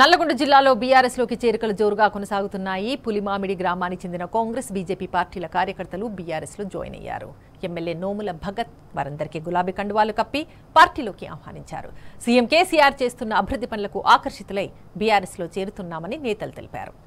నల్లగొండ జిల్లాలో లోకి చేరికలు జోరుగా కొనసాగుతున్నాయి పులిమామిడి గ్రామానికి చెందిన కాంగ్రెస్ బీజేపీ పార్టీల కార్యకర్తలు బీఆర్ఎస్ లో జాయిన్ అయ్యారు ఎమ్మెల్యే నోముల భగత్ వారందరికీ గులాబీ కండువాలు కప్పి పార్టీలోకి ఆహ్వానించారు సీఎం కేసీఆర్ చేస్తున్న అభివృద్ధి పనులకు ఆకర్షితులై లో చేరుతున్నామని నేతలు తెలిపారు